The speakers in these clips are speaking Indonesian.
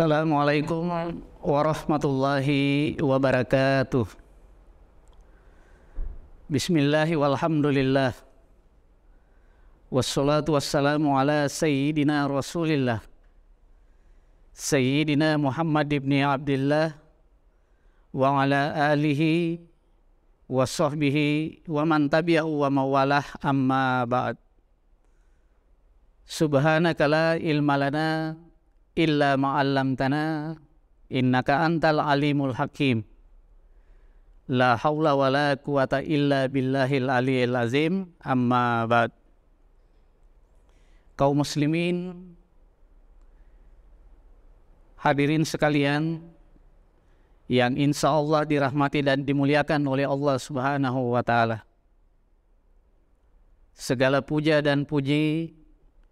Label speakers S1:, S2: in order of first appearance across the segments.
S1: Assalamualaikum warahmatullahi wabarakatuh. Bismillahi walhamdulillah. Wassalatu wassalamu ala sayyidina rasulillah. Sayyidina Muhammad ibn Abdullah wa ala alihi wa sahbihi wa man tabi'ahu wa mawalah amma ba'd. Subhanaka la ilma lana illa ma'allamtana innaka antal alimul hakim. La haula wa la quwata illa billahil aliyil azim amma ba'd. Kaum muslimin hadirin sekalian yang insya Allah dirahmati dan dimuliakan oleh Allah Subhanahu wa Ta'ala. Segala puja dan puji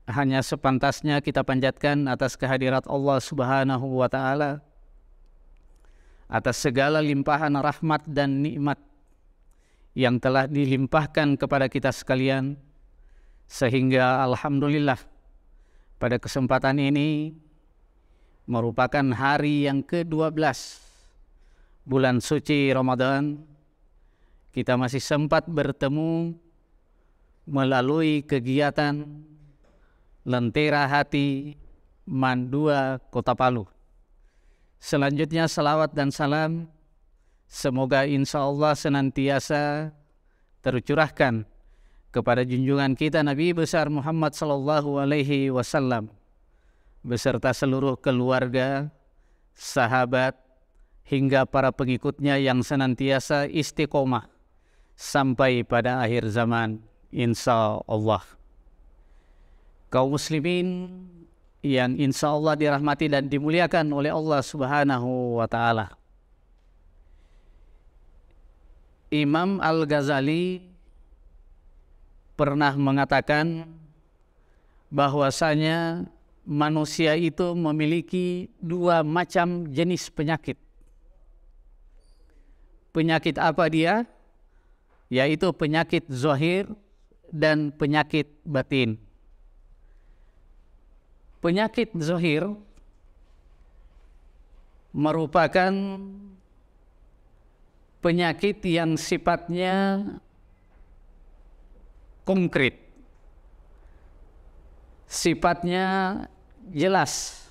S1: hanya sepantasnya kita panjatkan atas kehadirat Allah Subhanahu wa taala atas segala limpahan rahmat dan nikmat yang telah dilimpahkan kepada kita sekalian sehingga alhamdulillah pada kesempatan ini merupakan hari yang ke-12 bulan suci Ramadan kita masih sempat bertemu melalui kegiatan Lentera Hati, Mandua, Kota Palu. Selanjutnya salawat dan salam semoga insya Allah senantiasa tercurahkan kepada junjungan kita Nabi besar Muhammad Sallallahu Alaihi Wasallam beserta seluruh keluarga, sahabat, hingga para pengikutnya yang senantiasa istiqomah sampai pada akhir zaman insya Allah kaum muslimin yang insya Allah dirahmati dan dimuliakan oleh Allah Subhanahu wa Ta'ala. Imam Al-Ghazali pernah mengatakan bahwasanya manusia itu memiliki dua macam jenis penyakit. Penyakit apa dia? Yaitu penyakit zohir dan penyakit batin penyakit zohir merupakan penyakit yang sifatnya konkret, sifatnya jelas.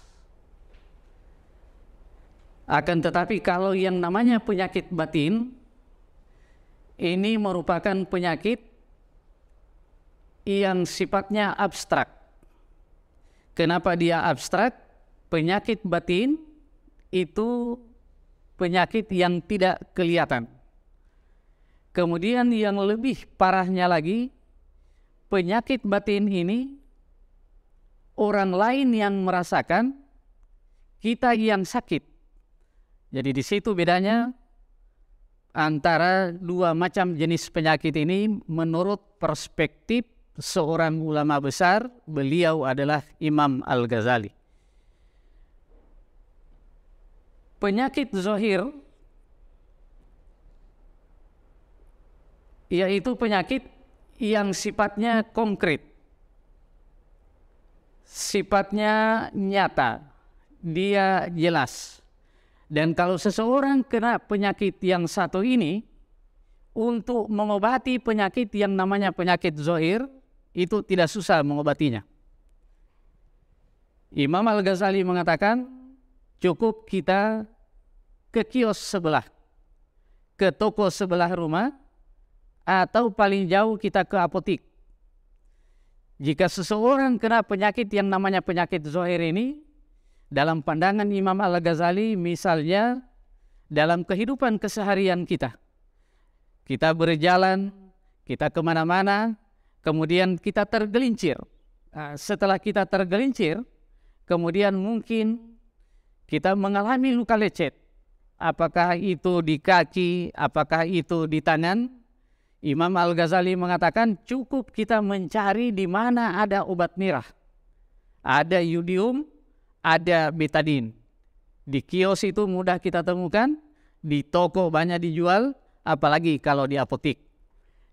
S1: Akan tetapi kalau yang namanya penyakit batin, ini merupakan penyakit yang sifatnya abstrak Kenapa dia abstrak? Penyakit batin itu penyakit yang tidak kelihatan. Kemudian yang lebih parahnya lagi, penyakit batin ini orang lain yang merasakan, kita yang sakit. Jadi di situ bedanya antara dua macam jenis penyakit ini menurut perspektif seorang ulama besar, beliau adalah Imam Al-Ghazali. Penyakit zohir yaitu penyakit yang sifatnya konkret, sifatnya nyata, dia jelas. Dan kalau seseorang kena penyakit yang satu ini, untuk mengobati penyakit yang namanya penyakit zohir, itu tidak susah mengobatinya. Imam Al-Ghazali mengatakan, cukup kita ke kios sebelah, ke toko sebelah rumah, atau paling jauh kita ke apotik. Jika seseorang kena penyakit yang namanya penyakit zohir ini, dalam pandangan Imam Al-Ghazali misalnya dalam kehidupan keseharian kita. Kita berjalan, kita kemana-mana, kemudian kita tergelincir. Nah, setelah kita tergelincir, kemudian mungkin kita mengalami luka lecet. Apakah itu di kaki, apakah itu di tangan? Imam Al-Ghazali mengatakan cukup kita mencari di mana ada obat merah. Ada yudium, ada betadin. Di kios itu mudah kita temukan, di toko banyak dijual, apalagi kalau di apotik.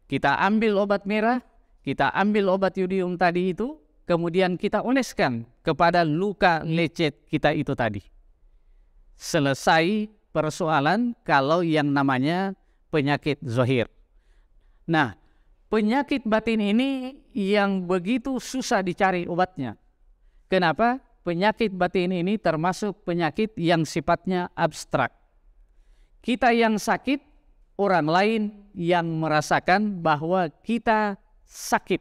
S1: Kita ambil obat merah, kita ambil obat yodium tadi itu, kemudian kita oleskan kepada luka lecet kita itu tadi. Selesai persoalan kalau yang namanya penyakit zohir. Nah, penyakit batin ini yang begitu susah dicari obatnya. Kenapa? Penyakit batin ini termasuk penyakit yang sifatnya abstrak. Kita yang sakit, orang lain yang merasakan bahwa kita sakit.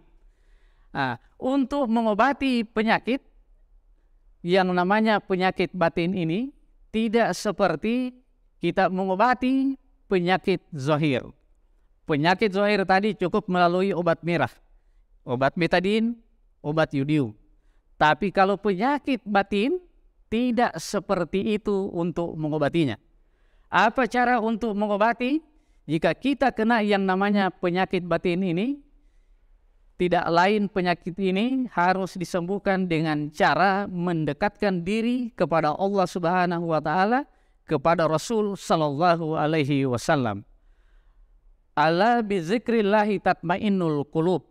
S1: Nah, untuk mengobati penyakit yang namanya penyakit batin ini tidak seperti kita mengobati penyakit zohir. Penyakit zohir tadi cukup melalui obat merah, obat metadin, obat yudium. Tapi kalau penyakit batin tidak seperti itu untuk mengobatinya. Apa cara untuk mengobati? Jika kita kena yang namanya penyakit batin ini, tidak lain penyakit ini harus disembuhkan dengan cara mendekatkan diri kepada Allah Subhanahu wa taala, kepada Rasul sallallahu alaihi wasallam. Ala bi zikrillahi tatmainnul qulub.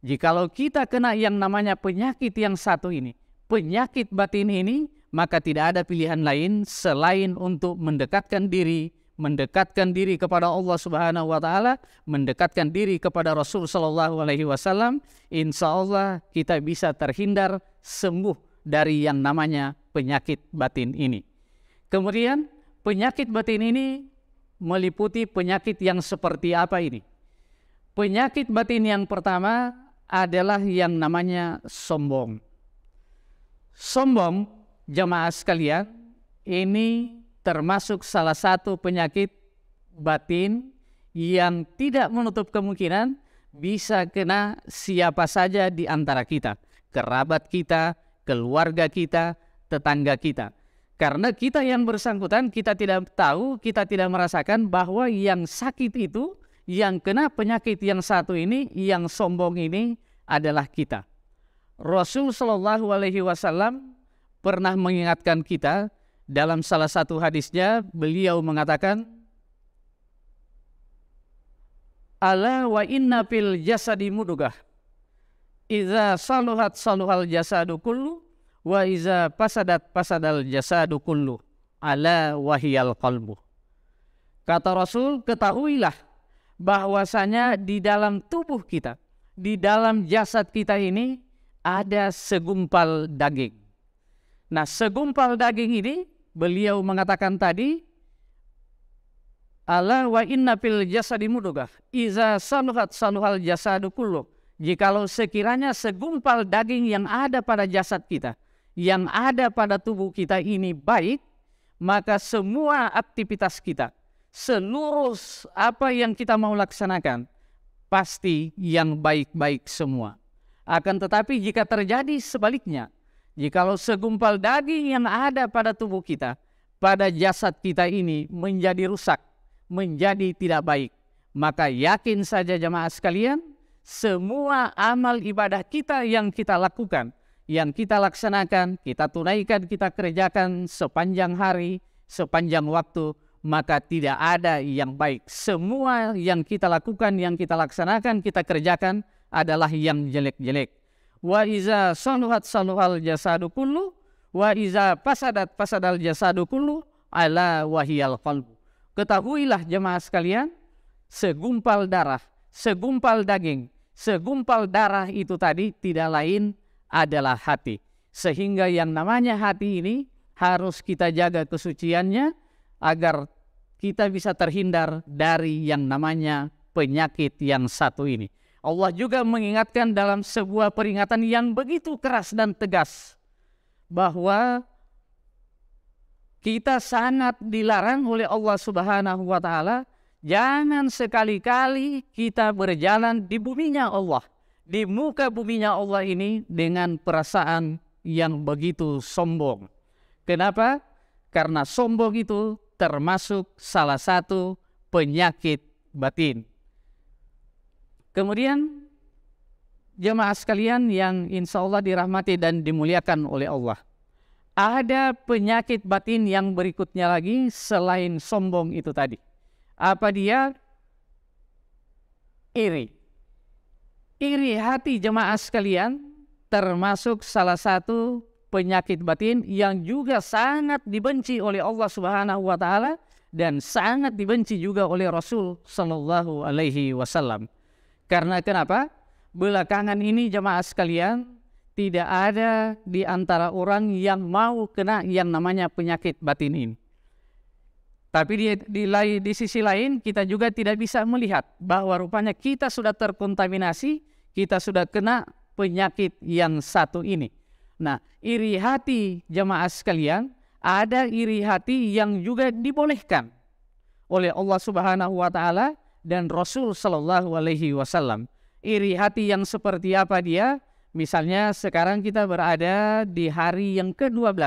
S1: Jikalau kita kena yang namanya penyakit yang satu ini, penyakit batin ini, maka tidak ada pilihan lain selain untuk mendekatkan diri mendekatkan diri kepada Allah Subhanahu wa taala, mendekatkan diri kepada Rasul sallallahu alaihi wasallam, insyaallah kita bisa terhindar sembuh dari yang namanya penyakit batin ini. Kemudian penyakit batin ini meliputi penyakit yang seperti apa ini? Penyakit batin yang pertama adalah yang namanya sombong. Sombong jemaah sekalian ini termasuk salah satu penyakit batin yang tidak menutup kemungkinan bisa kena siapa saja di antara kita, kerabat kita, keluarga kita, tetangga kita. Karena kita yang bersangkutan, kita tidak tahu, kita tidak merasakan bahwa yang sakit itu, yang kena penyakit yang satu ini, yang sombong ini adalah kita. Rasul Shallallahu Alaihi Wasallam pernah mengingatkan kita dalam salah satu hadisnya beliau mengatakan Ala wa inna fil jasadi mudugah Iza saluhat saluhal jasadu kullu Wa iza pasadat pasadal jasadu kullu Ala wahiyal qalbu Kata Rasul ketahuilah bahwasanya di dalam tubuh kita di dalam jasad kita ini ada segumpal daging. Nah, segumpal daging ini beliau mengatakan tadi Allah wa inna fil jasadi mudugah iza saluhat saluhal jasadu kullu jikalau sekiranya segumpal daging yang ada pada jasad kita yang ada pada tubuh kita ini baik maka semua aktivitas kita seluruh apa yang kita mau laksanakan pasti yang baik-baik semua akan tetapi jika terjadi sebaliknya Jikalau segumpal daging yang ada pada tubuh kita, pada jasad kita ini menjadi rusak, menjadi tidak baik. Maka yakin saja jemaah sekalian, semua amal ibadah kita yang kita lakukan, yang kita laksanakan, kita tunaikan, kita kerjakan sepanjang hari, sepanjang waktu, maka tidak ada yang baik. Semua yang kita lakukan, yang kita laksanakan, kita kerjakan adalah yang jelek-jelek wa iza sanuhat sanuhal jasadu kullu wa iza pasadat pasadal jasadu kullu ala wahiyal qalbu ketahuilah jemaah sekalian segumpal darah segumpal daging segumpal darah itu tadi tidak lain adalah hati sehingga yang namanya hati ini harus kita jaga kesuciannya agar kita bisa terhindar dari yang namanya penyakit yang satu ini Allah juga mengingatkan dalam sebuah peringatan yang begitu keras dan tegas bahwa kita sangat dilarang oleh Allah Subhanahu wa taala jangan sekali-kali kita berjalan di buminya Allah di muka buminya Allah ini dengan perasaan yang begitu sombong. Kenapa? Karena sombong itu termasuk salah satu penyakit batin. Kemudian jemaah sekalian yang insya Allah dirahmati dan dimuliakan oleh Allah. Ada penyakit batin yang berikutnya lagi selain sombong itu tadi. Apa dia? Iri. Iri hati jemaah sekalian termasuk salah satu penyakit batin yang juga sangat dibenci oleh Allah Subhanahu wa taala dan sangat dibenci juga oleh Rasul sallallahu alaihi wasallam. Karena kenapa? Belakangan ini jemaah sekalian tidak ada di antara orang yang mau kena yang namanya penyakit batin ini. Tapi di, di, di, di sisi lain kita juga tidak bisa melihat bahwa rupanya kita sudah terkontaminasi, kita sudah kena penyakit yang satu ini. Nah, iri hati jemaah sekalian, ada iri hati yang juga dibolehkan oleh Allah Subhanahu wa taala dan Rasul Shallallahu Alaihi Wasallam. Iri hati yang seperti apa dia? Misalnya sekarang kita berada di hari yang ke-12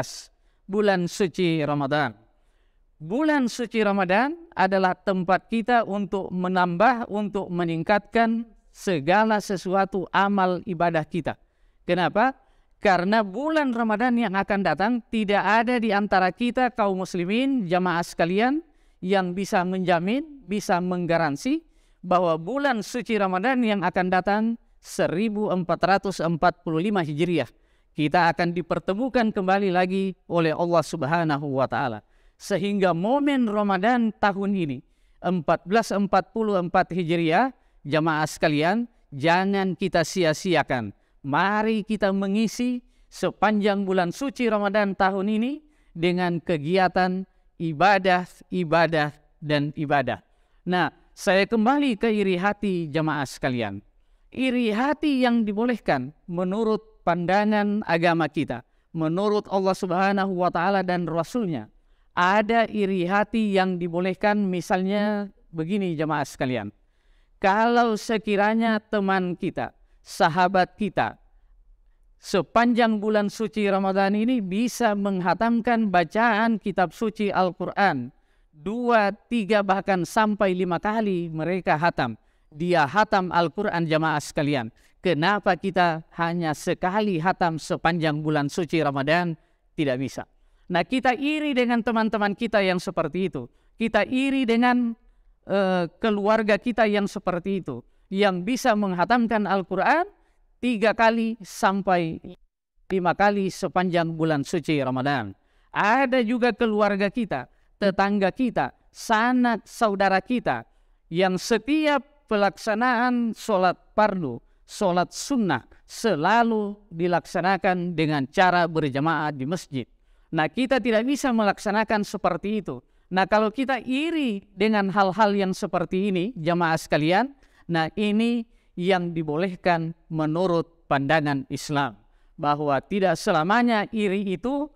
S1: bulan suci Ramadan. Bulan suci Ramadan adalah tempat kita untuk menambah, untuk meningkatkan segala sesuatu amal ibadah kita. Kenapa? Karena bulan Ramadan yang akan datang tidak ada di antara kita kaum muslimin, jamaah sekalian, yang bisa menjamin, bisa menggaransi bahwa bulan suci Ramadan yang akan datang 1445 Hijriah kita akan dipertemukan kembali lagi oleh Allah Subhanahu wa taala. Sehingga momen Ramadan tahun ini 1444 Hijriah jamaah sekalian jangan kita sia-siakan. Mari kita mengisi sepanjang bulan suci Ramadan tahun ini dengan kegiatan ibadah, ibadah, dan ibadah. Nah, saya kembali ke iri hati jamaah sekalian. Iri hati yang dibolehkan menurut pandangan agama kita, menurut Allah Subhanahu wa taala dan rasulnya. Ada iri hati yang dibolehkan misalnya begini jamaah sekalian. Kalau sekiranya teman kita, sahabat kita sepanjang bulan suci Ramadan ini bisa menghatamkan bacaan kitab suci Al-Quran. Dua, tiga, bahkan sampai lima kali mereka hatam. Dia hatam Al-Quran jamaah sekalian. Kenapa kita hanya sekali hatam sepanjang bulan suci Ramadan? Tidak bisa. Nah kita iri dengan teman-teman kita yang seperti itu. Kita iri dengan uh, keluarga kita yang seperti itu. Yang bisa menghatamkan Al-Quran tiga kali sampai lima kali sepanjang bulan suci Ramadan. Ada juga keluarga kita, tetangga kita, sanak saudara kita yang setiap pelaksanaan sholat parlu sholat sunnah selalu dilaksanakan dengan cara berjamaah di masjid. Nah kita tidak bisa melaksanakan seperti itu. Nah kalau kita iri dengan hal-hal yang seperti ini jamaah sekalian, nah ini yang dibolehkan menurut pandangan Islam bahwa tidak selamanya iri itu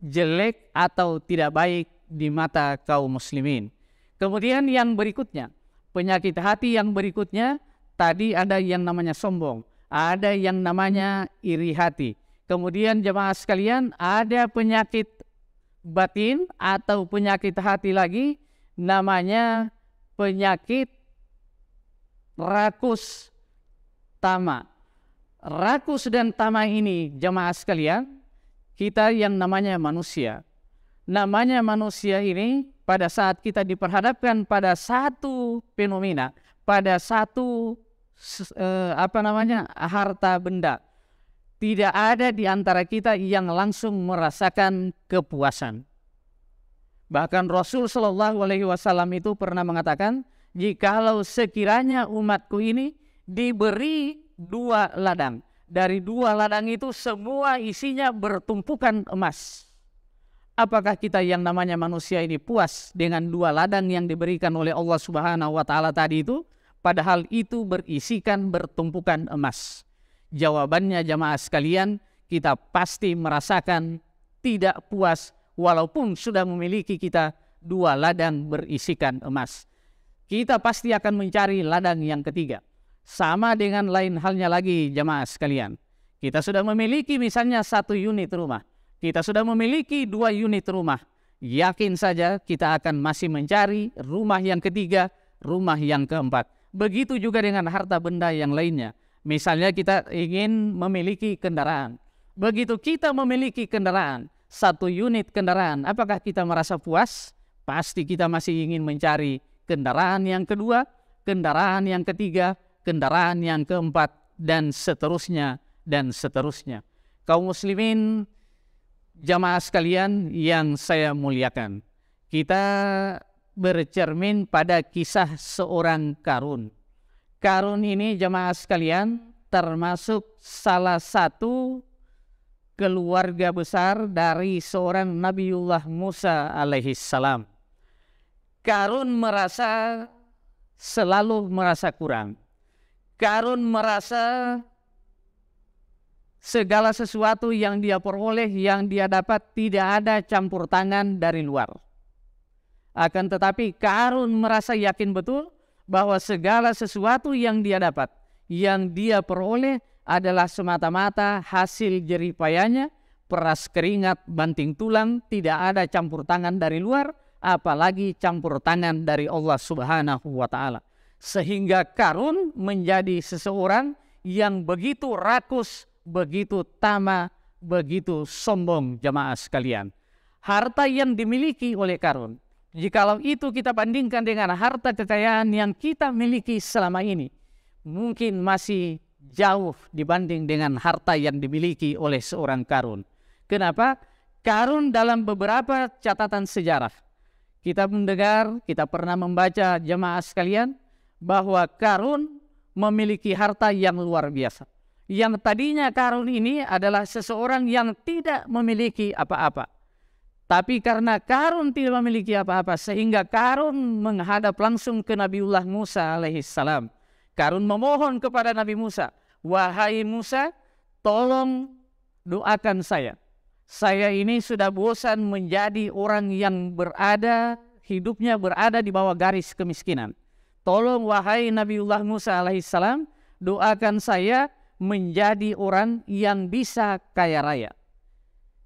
S1: jelek atau tidak baik di mata kaum muslimin. Kemudian yang berikutnya, penyakit hati yang berikutnya tadi ada yang namanya sombong, ada yang namanya iri hati. Kemudian jemaah sekalian, ada penyakit batin atau penyakit hati lagi namanya penyakit rakus tama. Rakus dan tama ini jemaah sekalian, kita yang namanya manusia. Namanya manusia ini pada saat kita diperhadapkan pada satu fenomena, pada satu eh, apa namanya? harta benda. Tidak ada di antara kita yang langsung merasakan kepuasan. Bahkan Rasul Shallallahu alaihi wasallam itu pernah mengatakan, jikalau sekiranya umatku ini diberi dua ladang. Dari dua ladang itu semua isinya bertumpukan emas. Apakah kita yang namanya manusia ini puas dengan dua ladang yang diberikan oleh Allah Subhanahu wa taala tadi itu? Padahal itu berisikan bertumpukan emas. Jawabannya jamaah sekalian, kita pasti merasakan tidak puas walaupun sudah memiliki kita dua ladang berisikan emas kita pasti akan mencari ladang yang ketiga. Sama dengan lain halnya lagi jemaah sekalian. Kita sudah memiliki misalnya satu unit rumah. Kita sudah memiliki dua unit rumah. Yakin saja kita akan masih mencari rumah yang ketiga, rumah yang keempat. Begitu juga dengan harta benda yang lainnya. Misalnya kita ingin memiliki kendaraan. Begitu kita memiliki kendaraan, satu unit kendaraan, apakah kita merasa puas? Pasti kita masih ingin mencari kendaraan yang kedua, kendaraan yang ketiga, kendaraan yang keempat, dan seterusnya, dan seterusnya. Kaum muslimin, jamaah sekalian yang saya muliakan, kita bercermin pada kisah seorang karun. Karun ini jamaah sekalian termasuk salah satu keluarga besar dari seorang Nabiullah Musa alaihissalam. salam. Karun merasa selalu merasa kurang. Karun merasa segala sesuatu yang dia peroleh, yang dia dapat tidak ada campur tangan dari luar. Akan tetapi Karun merasa yakin betul bahwa segala sesuatu yang dia dapat, yang dia peroleh adalah semata-mata hasil jeripayanya, peras keringat, banting tulang, tidak ada campur tangan dari luar, apalagi campur tangan dari Allah Subhanahu wa taala. Sehingga karun menjadi seseorang yang begitu rakus, begitu tamak, begitu sombong jemaah sekalian. Harta yang dimiliki oleh karun, jikalau itu kita bandingkan dengan harta kekayaan yang kita miliki selama ini, mungkin masih jauh dibanding dengan harta yang dimiliki oleh seorang karun. Kenapa? Karun dalam beberapa catatan sejarah kita mendengar, kita pernah membaca jemaah sekalian bahwa Karun memiliki harta yang luar biasa. Yang tadinya Karun ini adalah seseorang yang tidak memiliki apa-apa. Tapi karena Karun tidak memiliki apa-apa sehingga Karun menghadap langsung ke Nabiullah Musa alaihissalam. Karun memohon kepada Nabi Musa, "Wahai Musa, tolong doakan saya." Saya ini sudah bosan menjadi orang yang berada, hidupnya berada di bawah garis kemiskinan. Tolong wahai Nabiullah Musa alaihissalam, doakan saya menjadi orang yang bisa kaya raya.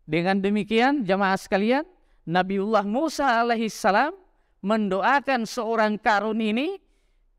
S1: Dengan demikian jamaah sekalian, Nabiullah Musa alaihissalam mendoakan seorang karun ini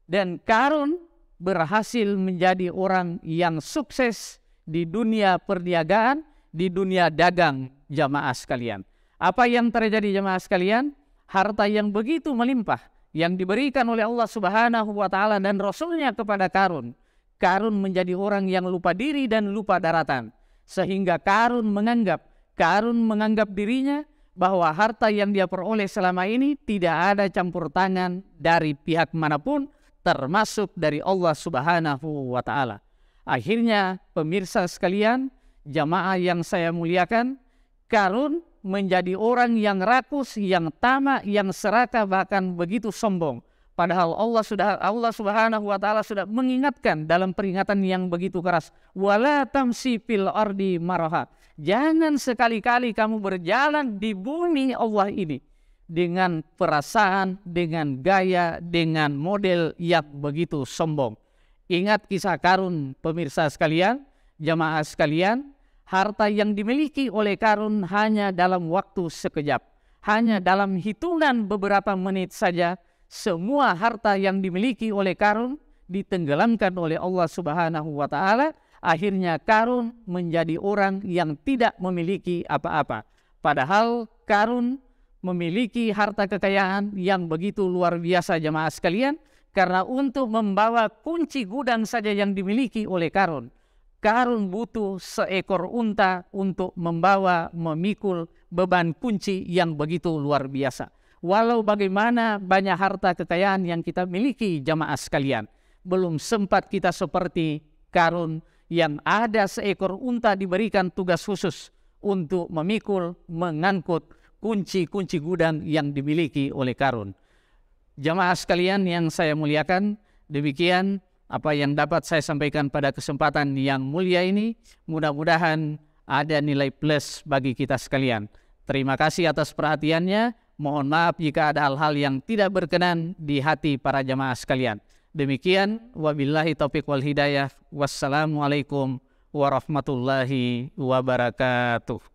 S1: dan karun berhasil menjadi orang yang sukses di dunia perniagaan di dunia dagang jamaah sekalian. Apa yang terjadi jamaah sekalian? Harta yang begitu melimpah yang diberikan oleh Allah Subhanahu wa taala dan rasulnya kepada Karun. Karun menjadi orang yang lupa diri dan lupa daratan sehingga Karun menganggap Karun menganggap dirinya bahwa harta yang dia peroleh selama ini tidak ada campur tangan dari pihak manapun termasuk dari Allah Subhanahu wa taala. Akhirnya pemirsa sekalian, jamaah yang saya muliakan, Karun menjadi orang yang rakus, yang tamak, yang serakah bahkan begitu sombong. Padahal Allah sudah Allah Subhanahu wa taala sudah mengingatkan dalam peringatan yang begitu keras, wala tamsi fil ardi maraha. Jangan sekali-kali kamu berjalan di bumi Allah ini dengan perasaan, dengan gaya, dengan model yang begitu sombong. Ingat kisah Karun pemirsa sekalian, jamaah sekalian, harta yang dimiliki oleh karun hanya dalam waktu sekejap. Hanya dalam hitungan beberapa menit saja, semua harta yang dimiliki oleh karun ditenggelamkan oleh Allah Subhanahu wa taala. Akhirnya karun menjadi orang yang tidak memiliki apa-apa. Padahal karun memiliki harta kekayaan yang begitu luar biasa jemaah sekalian karena untuk membawa kunci gudang saja yang dimiliki oleh karun Karun butuh seekor unta untuk membawa memikul beban kunci yang begitu luar biasa. Walau bagaimana banyak harta kekayaan yang kita miliki jamaah sekalian, belum sempat kita seperti Karun yang ada seekor unta diberikan tugas khusus untuk memikul, mengangkut kunci-kunci gudang yang dimiliki oleh Karun. Jamaah sekalian yang saya muliakan, demikian apa yang dapat saya sampaikan pada kesempatan yang mulia ini. Mudah-mudahan ada nilai plus bagi kita sekalian. Terima kasih atas perhatiannya. Mohon maaf jika ada hal-hal yang tidak berkenan di hati para jamaah sekalian. Demikian, wabillahi taufiq wal hidayah. Wassalamualaikum warahmatullahi wabarakatuh.